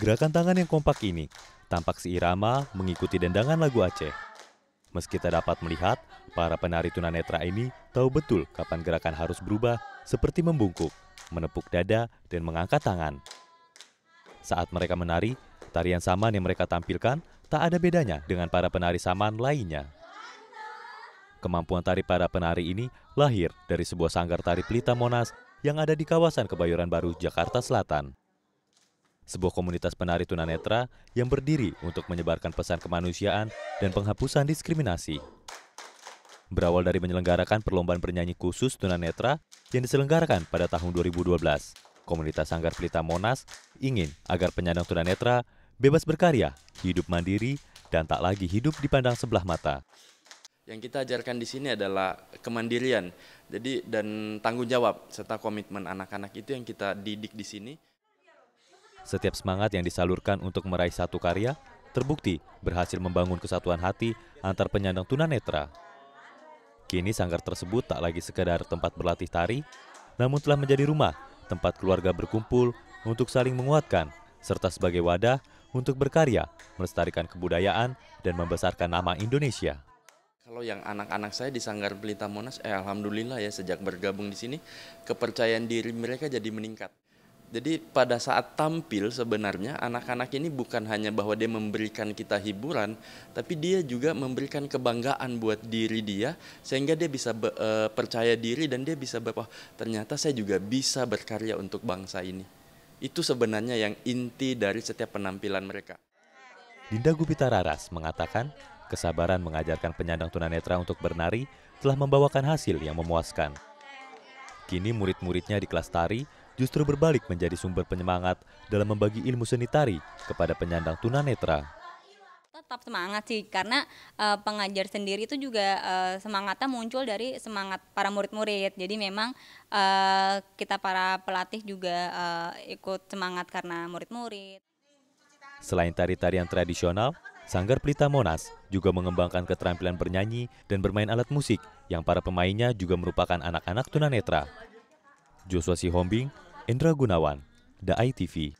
Gerakan tangan yang kompak ini tampak seirama mengikuti dendangan lagu Aceh. Meski tak dapat melihat, para penari tunanetra ini tahu betul kapan gerakan harus berubah seperti membungkuk, menepuk dada, dan mengangkat tangan. Saat mereka menari, tarian saman yang mereka tampilkan tak ada bedanya dengan para penari saman lainnya. Kemampuan tari para penari ini lahir dari sebuah sanggar tari Pelita Monas yang ada di kawasan Kebayoran Baru, Jakarta Selatan sebuah komunitas penari tunanetra yang berdiri untuk menyebarkan pesan kemanusiaan dan penghapusan diskriminasi. Berawal dari menyelenggarakan perlombaan bernyanyi khusus tunanetra yang diselenggarakan pada tahun 2012, komunitas Sanggar Pelita Monas ingin agar penyandang tunanetra bebas berkarya, hidup mandiri, dan tak lagi hidup dipandang sebelah mata. Yang kita ajarkan di sini adalah kemandirian, jadi dan tanggung jawab serta komitmen anak-anak itu yang kita didik di sini. Setiap semangat yang disalurkan untuk meraih satu karya terbukti berhasil membangun kesatuan hati antar penyandang tunanetra. Kini sanggar tersebut tak lagi sekadar tempat berlatih tari, namun telah menjadi rumah tempat keluarga berkumpul untuk saling menguatkan serta sebagai wadah untuk berkarya, melestarikan kebudayaan dan membesarkan nama Indonesia. Kalau yang anak-anak saya di Sanggar Pelita Monas, eh, alhamdulillah ya sejak bergabung di sini kepercayaan diri mereka jadi meningkat. Jadi pada saat tampil sebenarnya anak-anak ini bukan hanya bahwa dia memberikan kita hiburan, tapi dia juga memberikan kebanggaan buat diri dia sehingga dia bisa be, e, percaya diri dan dia bisa ber, ternyata saya juga bisa berkarya untuk bangsa ini. Itu sebenarnya yang inti dari setiap penampilan mereka. Dinda Gupita Raras mengatakan, kesabaran mengajarkan penyandang tunanetra untuk bernari telah membawakan hasil yang memuaskan. Kini murid-muridnya di kelas tari justru berbalik menjadi sumber penyemangat dalam membagi ilmu seni tari kepada penyandang tunanetra tetap semangat sih karena uh, pengajar sendiri itu juga uh, semangatnya muncul dari semangat para murid-murid jadi memang uh, kita para pelatih juga uh, ikut semangat karena murid-murid selain tari-tarian tradisional Sanggar Pelita Monas juga mengembangkan keterampilan bernyanyi dan bermain alat musik yang para pemainnya juga merupakan anak-anak tunanetra. Joshua Sihombing, Indra Gunawan, The ITV.